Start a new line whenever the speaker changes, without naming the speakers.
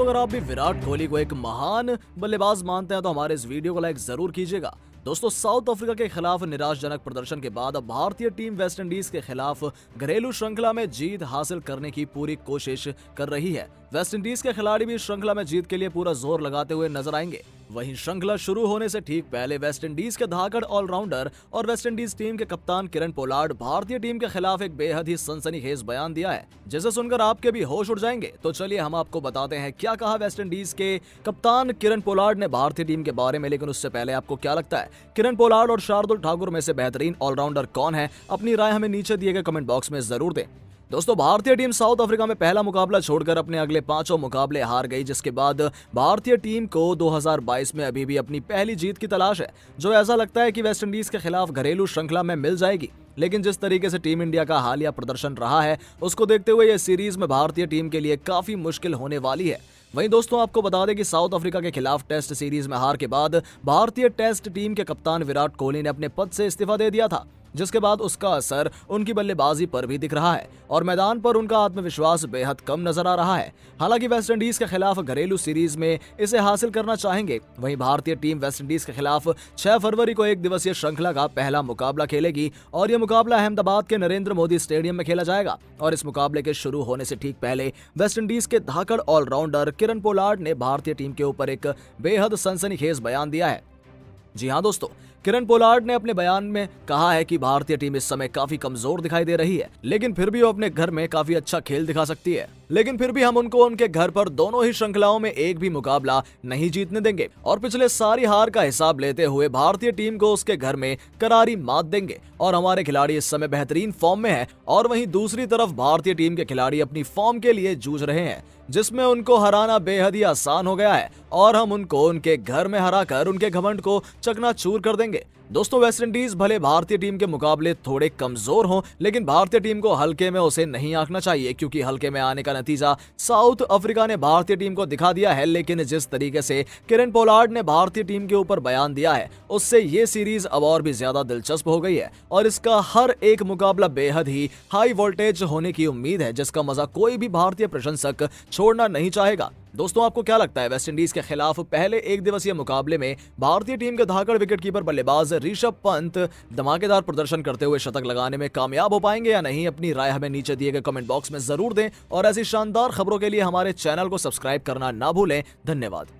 दोस्तों अगर आप भी विराट कोहली को एक महान बल्लेबाज मानते हैं तो हमारे इस वीडियो को लाइक जरूर कीजिएगा दोस्तों साउथ अफ्रीका के खिलाफ निराशजनक प्रदर्शन के बाद अब भारतीय टीम वेस्टइंडीज के खिलाफ घरेलू श्रृंखला में जीत हासिल करने की पूरी कोशिश कर रही है वेस्टइंडीज के खिलाड़ी भी श्रृंखला में जीत के लिए पूरा जोर लगाते हुए नजर आएंगे वहीं श्रृंखला शुरू होने से ठीक पहले वेस्टइंडीज के धाकड़ ऑलराउंडर और वेस्टइंडीज टीम के कप्तान किरण पोलार्ड भारतीय टीम के खिलाफ एक बेहद ही सनसनीखेज बयान दिया है जिसे सुनकर आपके भी होश उड़ जाएंगे तो चलिए हम आपको बताते हैं क्या कहा वेस्टइंडीज के कप्तान किरण पोलार्ड ने भारतीय टीम के बारे में लेकिन उससे पहले आपको क्या लगता है किरण पोलार्ड और शार्दुल ठाकुर में से बेहतरीन ऑलराउंडर कौन है अपनी राय हमें नीचे दिए गए कमेंट बॉक्स में जरूर दें दोस्तों भारतीय टीम साउथ अफ्रीका में पहला मुकाबला छोड़कर अपने अगले पांचों मुकाबले हार गई जिसके बाद भारतीय टीम को 2022 में अभी भी अपनी पहली जीत की तलाश है जो ऐसा लगता है कि वेस्टइंडीज के खिलाफ घरेलू श्रृंखला में मिल जाएगी लेकिन जिस तरीके से टीम इंडिया का हालिया प्रदर्शन रहा है उसको देखते हुए यह सीरीज में भारतीय टीम के लिए काफी मुश्किल होने वाली है वहीं दोस्तों आपको बता दें कि साउथ अफ्रीका के खिलाफ टेस्ट सीरीज में हार के बाद भारतीय टेस्ट टीम के कप्तान विराट कोहली ने अपने पद से इस्तीफा दे दिया था जिसके बाद उसका असर उनकी बल्लेबाजी पर भी दिख रहा है और मैदान पर उनका आत्मविश्वास बेहद कम नजर आ रहा है हालांकि वेस्टइंडीज के खिलाफ घरेलू सीरीज में इसे हासिल करना चाहेंगे वहीं भारतीय टीम वेस्टइंडीज के खिलाफ 6 फरवरी को एक दिवसीय श्रृंखला का पहला मुकाबला खेलेगी और यह मुकाबला अहमदाबाद के नरेंद्र मोदी स्टेडियम में खेला जाएगा और इस मुकाबले के शुरू होने से ठीक पहले वेस्टइंडीज के धाकड़ ऑलराउंडर किरण पोलार्ड ने भारतीय टीम के ऊपर एक बेहद सनसनीखेज बयान दिया है जी हाँ दोस्तों किरण पोलार्ड ने अपने बयान में कहा है कि भारतीय टीम इस समय काफी कमजोर दिखाई दे रही है लेकिन फिर भी वो अपने घर में काफी अच्छा खेल दिखा सकती है लेकिन फिर भी हम उनको उनके घर पर दोनों ही श्रृंखलाओं में एक भी मुकाबला नहीं जीतने देंगे और पिछले सारी हार का हिसाब लेते हुए भारतीय टीम को उसके घर में करारी मात देंगे और हमारे खिलाड़ी इस समय बेहतरीन फॉर्म में है और वही दूसरी तरफ भारतीय टीम के खिलाड़ी अपनी फॉर्म के लिए जूझ रहे हैं जिसमें उनको हराना बेहद ही आसान हो गया है और हम उनको उनके घर में हराकर उनके घमंड को चकनाचूर कर देंगे करेंगे दोस्तों वेस्टइंडीज भले भारतीय टीम के मुकाबले थोड़े कमजोर हों लेकिन भारतीय टीम को हल्के में उसे नहीं आंकना चाहिए क्योंकि हल्के में आने का नतीजा साउथ अफ्रीका ने भारतीय टीम को दिखा दिया है लेकिन जिस तरीके से किरण पोलार्ड ने भारतीय टीम के ऊपर बयान दिया है उससे ये सीरीज अब और भी ज्यादा दिलचस्प हो गई है और इसका हर एक मुकाबला बेहद ही हाई वोल्टेज होने की उम्मीद है जिसका मजा कोई भी भारतीय प्रशंसक छोड़ना नहीं चाहेगा दोस्तों आपको क्या लगता है वेस्टइंडीज के खिलाफ पहले एक दिवसीय मुकाबले में भारतीय टीम के धाकड़ विकेटकीपर बल्लेबाज ऋषभ पंत धमाकेदार प्रदर्शन करते हुए शतक लगाने में कामयाब हो पाएंगे या नहीं अपनी राय हमें नीचे दिए गए कमेंट बॉक्स में जरूर दें और ऐसी शानदार खबरों के लिए हमारे चैनल को सब्सक्राइब करना ना भूलें धन्यवाद